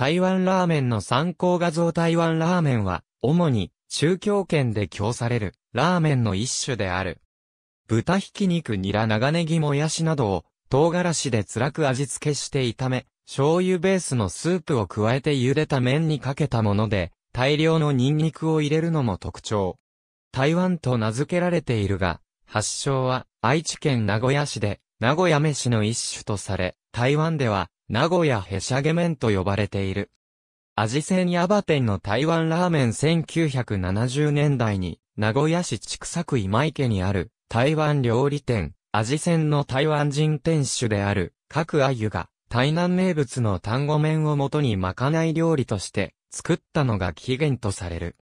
台湾ラーメンの参考画像台湾ラーメンは、主に中京圏で供されるラーメンの一種である。豚ひき肉ニラ長ネギもやしなどを唐辛子で辛く味付けして炒め、醤油ベースのスープを加えて茹でた麺にかけたもので、大量のニンニクを入れるのも特徴。台湾と名付けられているが、発祥は愛知県名古屋市で、名古屋飯の一種とされ、台湾では名古屋へしゃげ麺と呼ばれている。味仙ヤバ店の台湾ラーメン1970年代に、名古屋市畜作区今池にある、台湾料理店、味仙の台湾人店主である、各あゆが、台南名物の単語麺をもとにまかない料理として、作ったのが起源とされる。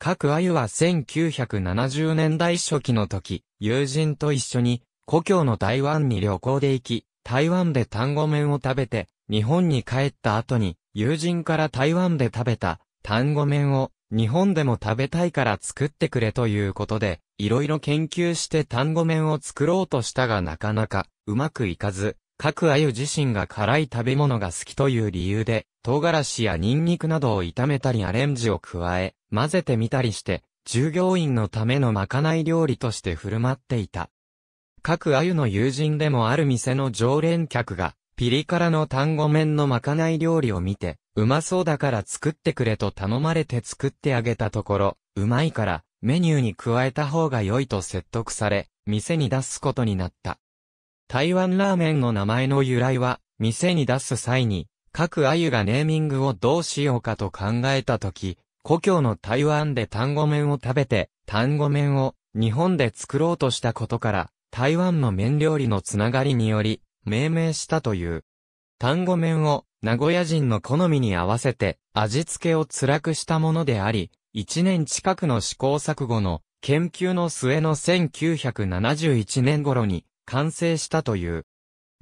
各あゆは1970年代初期の時、友人と一緒に、故郷の台湾に旅行で行き、台湾で単語麺を食べて、日本に帰った後に、友人から台湾で食べた単語麺を日本でも食べたいから作ってくれということで、いろいろ研究して単語麺を作ろうとしたがなかなかうまくいかず、各あゆ自身が辛い食べ物が好きという理由で、唐辛子やニンニクなどを炒めたりアレンジを加え、混ぜてみたりして、従業員のためのまかない料理として振る舞っていた。各鮎の友人でもある店の常連客が、ピリ辛の単語麺のまかない料理を見て、うまそうだから作ってくれと頼まれて作ってあげたところ、うまいから、メニューに加えた方が良いと説得され、店に出すことになった。台湾ラーメンの名前の由来は、店に出す際に、各鮎がネーミングをどうしようかと考えたとき、故郷の台湾で単語麺を食べて、単語麺を日本で作ろうとしたことから、台湾の麺料理のつながりにより、命名したという。単語麺を、名古屋人の好みに合わせて、味付けを辛くしたものであり、1年近くの試行錯誤の、研究の末の1971年頃に、完成したという。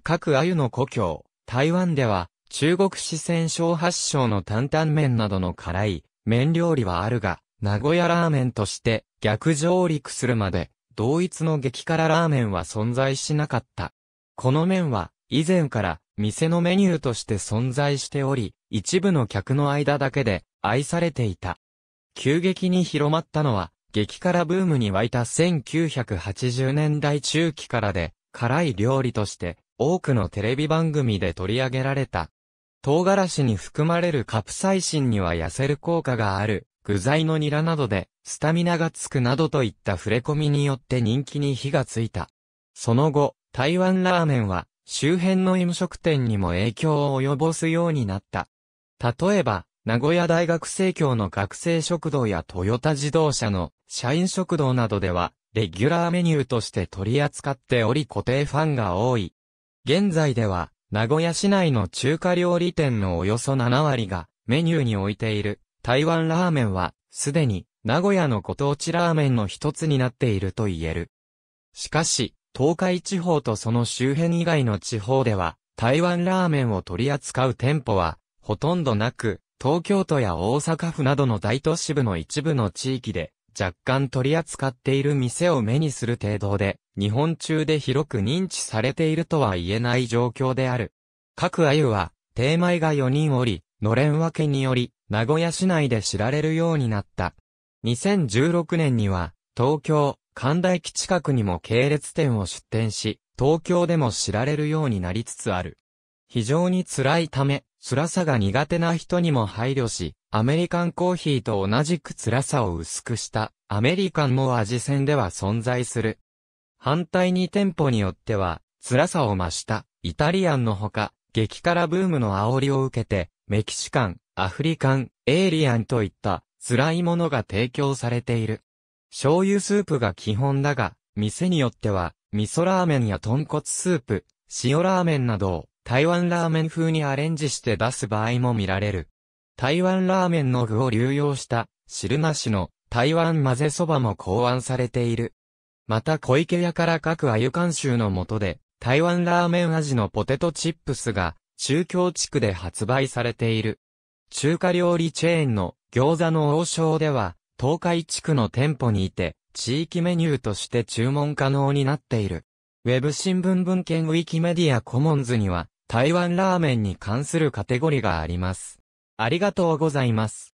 各鮎の故郷、台湾では、中国四川省発祥の担々麺などの辛い、麺料理はあるが、名古屋ラーメンとして、逆上陸するまで、同一の激辛ラーメンは存在しなかった。この麺は、以前から店のメニューとして存在しており、一部の客の間だけで愛されていた。急激に広まったのは、激辛ブームに沸いた1980年代中期からで、辛い料理として多くのテレビ番組で取り上げられた。唐辛子に含まれるカプサイシンには痩せる効果がある具材のニラなどで、スタミナがつくなどといった触れ込みによって人気に火がついた。その後、台湾ラーメンは、周辺の飲食店にも影響を及ぼすようになった。例えば、名古屋大学生協の学生食堂やトヨタ自動車の社員食堂などでは、レギュラーメニューとして取り扱っており固定ファンが多い。現在では、名古屋市内の中華料理店のおよそ7割がメニューに置いている台湾ラーメンは、すでに、名古屋のご当地ラーメンの一つになっていると言える。しかし、東海地方とその周辺以外の地方では、台湾ラーメンを取り扱う店舗は、ほとんどなく、東京都や大阪府などの大都市部の一部の地域で、若干取り扱っている店を目にする程度で、日本中で広く認知されているとは言えない状況である。各鮎は、定米が4人おり、のれん分けにより、名古屋市内で知られるようになった。2016年には、東京、神田駅近くにも系列店を出店し、東京でも知られるようになりつつある。非常に辛いため、辛さが苦手な人にも配慮し、アメリカンコーヒーと同じく辛さを薄くしたアメリカンも味戦では存在する。反対に店舗によっては、辛さを増したイタリアンのほか、激辛ブームの煽りを受けて、メキシカン、アフリカン、エイリアンといった辛いものが提供されている。醤油スープが基本だが、店によっては、味噌ラーメンや豚骨スープ、塩ラーメンなどを台湾ラーメン風にアレンジして出す場合も見られる。台湾ラーメンの具を流用した汁なしの台湾混ぜそばも考案されている。また小池屋から各鮎監修の下で台湾ラーメン味のポテトチップスが中京地区で発売されている。中華料理チェーンの餃子の王将では、東海地区の店舗にいて、地域メニューとして注文可能になっている。ウェブ新聞文献ウィキメディアコモンズには、台湾ラーメンに関するカテゴリがあります。ありがとうございます。